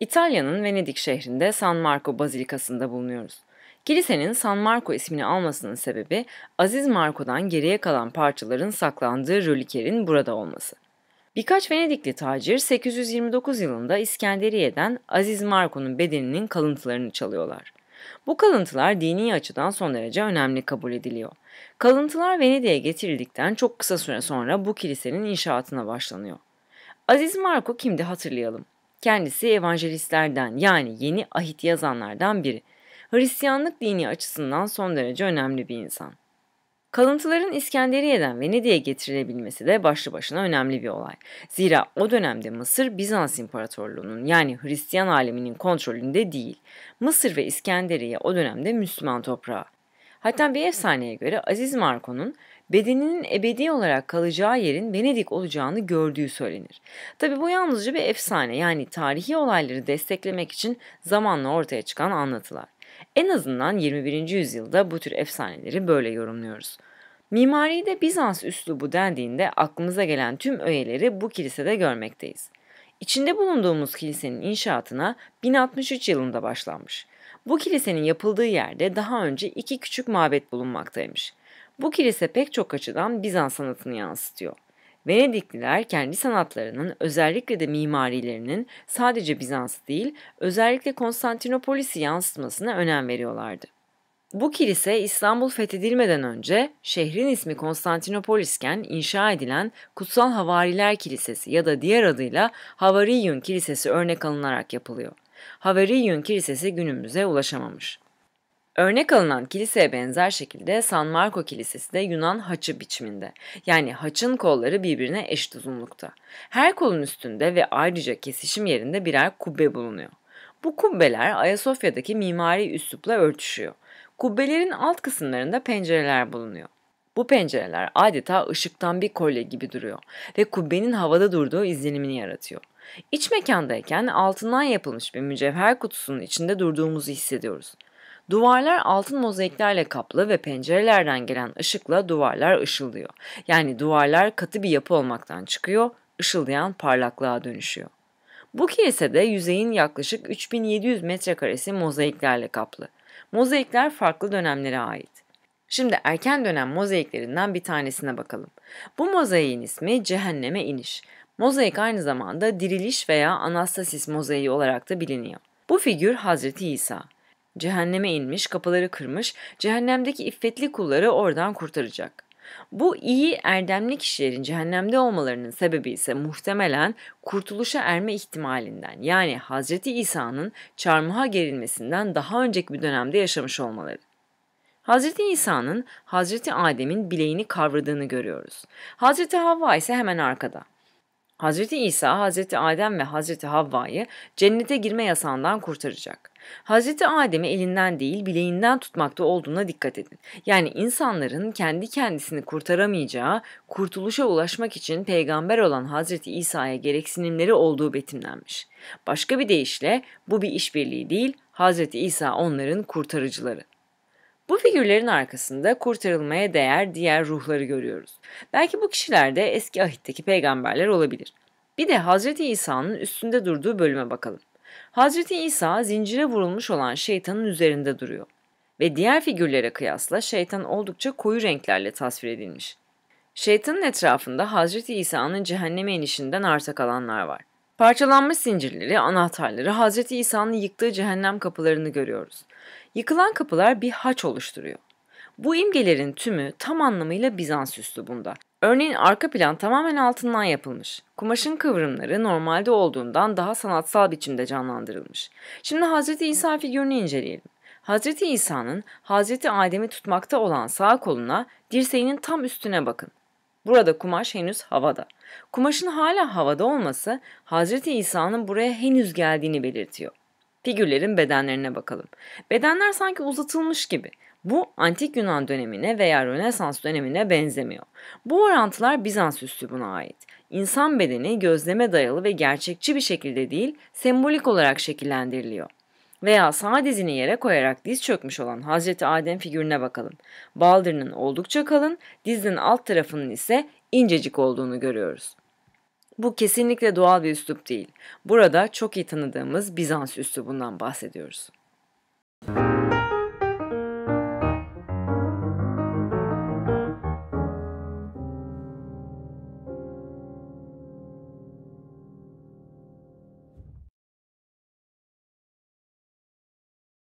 İtalya'nın Venedik şehrinde San Marco Bazilikası'nda bulunuyoruz. Kilisenin San Marco ismini almasının sebebi Aziz Marco'dan geriye kalan parçaların saklandığı rölikerin burada olması. Birkaç Venedikli tacir 829 yılında İskenderiye'den Aziz Marco'nun bedeninin kalıntılarını çalıyorlar. Bu kalıntılar dini açıdan son derece önemli kabul ediliyor. Kalıntılar Venedik'e getirildikten çok kısa süre sonra bu kilisenin inşaatına başlanıyor. Aziz Marco kimdi hatırlayalım. Kendisi evangelistlerden yani yeni ahit yazanlardan biri. Hristiyanlık dini açısından son derece önemli bir insan. Kalıntıların İskenderiye'den Venedik'e getirilebilmesi de başlı başına önemli bir olay. Zira o dönemde Mısır Bizans İmparatorluğu'nun yani Hristiyan aleminin kontrolünde değil. Mısır ve İskenderiye o dönemde Müslüman toprağı. Hatta bir efsaneye göre Aziz Marco'nun bedeninin ebedi olarak kalacağı yerin Venedik olacağını gördüğü söylenir. Tabi bu yalnızca bir efsane yani tarihi olayları desteklemek için zamanla ortaya çıkan anlatılar. En azından 21. yüzyılda bu tür efsaneleri böyle yorumluyoruz. Mimari de Bizans üslubu dendiğinde aklımıza gelen tüm öğeleri bu kilisede görmekteyiz. İçinde bulunduğumuz kilisenin inşaatına 1063 yılında başlanmış. Bu kilisenin yapıldığı yerde daha önce iki küçük mabet bulunmaktaymış. Bu kilise pek çok açıdan Bizans sanatını yansıtıyor. Venedikliler kendi sanatlarının özellikle de mimarilerinin sadece Bizans'ı değil özellikle Konstantinopolis'i yansıtmasına önem veriyorlardı. Bu kilise İstanbul fethedilmeden önce şehrin ismi Konstantinopolisken inşa edilen Kutsal Havariler Kilisesi ya da diğer adıyla Havariyun Kilisesi örnek alınarak yapılıyor. Havariyun Kilisesi günümüze ulaşamamış. Örnek alınan kiliseye benzer şekilde San Marco Kilisesi de Yunan haçı biçiminde. Yani haçın kolları birbirine eşit uzunlukta. Her kolun üstünde ve ayrıca kesişim yerinde birer kubbe bulunuyor. Bu kubbeler Ayasofya'daki mimari üslupla örtüşüyor. Kubbelerin alt kısımlarında pencereler bulunuyor. Bu pencereler adeta ışıktan bir kolye gibi duruyor ve kubbenin havada durduğu izlenimini yaratıyor. İç mekandayken altından yapılmış bir mücevher kutusunun içinde durduğumuzu hissediyoruz. Duvarlar altın mozaiklerle kaplı ve pencerelerden gelen ışıkla duvarlar ışıldıyor. Yani duvarlar katı bir yapı olmaktan çıkıyor, ışıldayan parlaklığa dönüşüyor. Bu kilisede yüzeyin yaklaşık 3700 metrekaresi mozaiklerle kaplı. Mozaikler farklı dönemlere ait. Şimdi erken dönem mozaiklerinden bir tanesine bakalım. Bu mozaiğin ismi Cehenneme İniş. Mozaik aynı zamanda diriliş veya anastasis mozaiği olarak da biliniyor. Bu figür Hazreti İsa. Cehenneme inmiş, kapıları kırmış, cehennemdeki iffetli kulları oradan kurtaracak. Bu iyi erdemli kişilerin cehennemde olmalarının sebebi ise muhtemelen kurtuluşa erme ihtimalinden yani Hazreti İsa'nın çarmıha gerilmesinden daha önceki bir dönemde yaşamış olmaları. Hazreti İsa'nın Hazreti Adem'in bileğini kavradığını görüyoruz. Hazreti Havva ise hemen arkada. Hz. İsa, Hz. Adem ve Hz. Havva'yı cennete girme yasağından kurtaracak. Hz. Adem'i elinden değil bileğinden tutmakta olduğuna dikkat edin. Yani insanların kendi kendisini kurtaramayacağı, kurtuluşa ulaşmak için peygamber olan Hz. İsa'ya gereksinimleri olduğu betimlenmiş. Başka bir deyişle bu bir işbirliği değil, Hz. İsa onların kurtarıcıları. Bu figürlerin arkasında kurtarılmaya değer diğer ruhları görüyoruz. Belki bu kişiler de eski ahitteki peygamberler olabilir. Bir de Hazreti İsa'nın üstünde durduğu bölüme bakalım. Hazreti İsa zincire vurulmuş olan şeytanın üzerinde duruyor ve diğer figürlere kıyasla şeytan oldukça koyu renklerle tasvir edilmiş. Şeytanın etrafında Hazreti İsa'nın cehenneme inişinden arta kalanlar var. Parçalanmış zincirleri, anahtarları, Hazreti İsa'nın yıktığı cehennem kapılarını görüyoruz. Yıkılan kapılar bir haç oluşturuyor. Bu imgelerin tümü tam anlamıyla Bizans üslubunda. Örneğin arka plan tamamen altından yapılmış. Kumaşın kıvrımları normalde olduğundan daha sanatsal biçimde canlandırılmış. Şimdi Hz. İsa figürünü inceleyelim. Hz. İsa'nın Hz. Adem'i tutmakta olan sağ koluna dirseğinin tam üstüne bakın. Burada kumaş henüz havada. Kumaşın hala havada olması Hz. İsa'nın buraya henüz geldiğini belirtiyor. Figürlerin bedenlerine bakalım. Bedenler sanki uzatılmış gibi. Bu antik Yunan dönemine veya Rönesans dönemine benzemiyor. Bu orantılar Bizans üslubuna ait. İnsan bedeni gözleme dayalı ve gerçekçi bir şekilde değil, sembolik olarak şekillendiriliyor. Veya sağ dizini yere koyarak diz çökmüş olan Hazreti Adem figürüne bakalım. Baldırının oldukça kalın, dizin alt tarafının ise incecik olduğunu görüyoruz. Bu kesinlikle doğal bir üslup değil. Burada çok iyi tanıdığımız Bizans üslubundan bahsediyoruz.